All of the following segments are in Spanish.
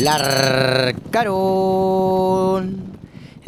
La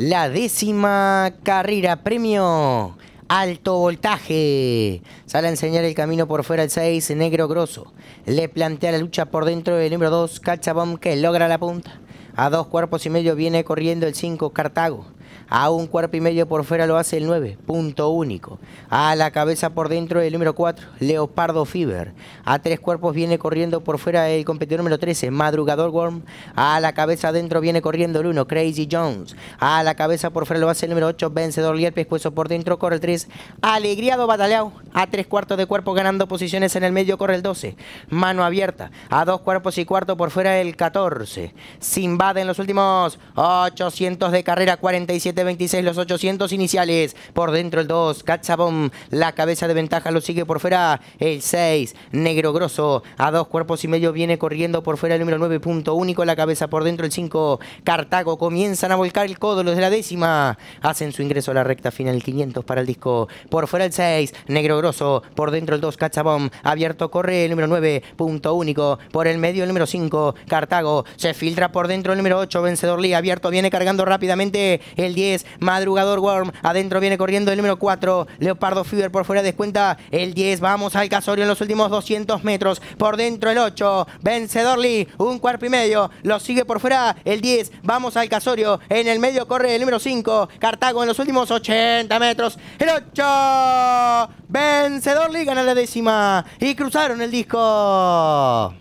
la décima carrera premio. Alto voltaje. Sale a enseñar el camino por fuera el 6, negro grosso. Le plantea la lucha por dentro del número 2, Cachabón, que logra la punta. A dos cuerpos y medio viene corriendo el 5, Cartago. A un cuerpo y medio por fuera lo hace el 9, punto único. A la cabeza por dentro el número 4, Leopardo Fiber. A tres cuerpos viene corriendo por fuera el competidor número 13, Madrugador Worm. A la cabeza adentro viene corriendo el 1, Crazy Jones. A la cabeza por fuera lo hace el número 8, Vencedor Lierpes. puesto por dentro corre el 3, Alegriado Bataleao. A tres cuartos de cuerpo ganando posiciones en el medio corre el 12, Mano Abierta. A dos cuerpos y cuarto por fuera el 14, Simbad en los últimos 800 de carrera, 45. 726, 26 los 800 iniciales. Por dentro el 2, cachabón la cabeza de ventaja lo sigue por fuera. El 6, Negro Grosso, a dos cuerpos y medio viene corriendo por fuera el número 9, punto único la cabeza. Por dentro el 5, Cartago, comienzan a volcar el codo los de la décima. Hacen su ingreso a la recta final, 500 para el disco. Por fuera el 6, Negro Grosso, por dentro el 2, Cachabón, abierto corre el número 9, punto único. Por el medio el número 5, Cartago, se filtra por dentro el número 8, Vencedor Lee, abierto, viene cargando rápidamente el el 10, Madrugador Worm, adentro viene corriendo el número 4, Leopardo Fever por fuera descuenta el 10, vamos al Casorio en los últimos 200 metros, por dentro el 8, Vencedor Lee, un cuerpo y medio, lo sigue por fuera el 10, vamos al Casorio, en el medio corre el número 5, Cartago en los últimos 80 metros, el 8, Vencedor Lee gana la décima y cruzaron el disco.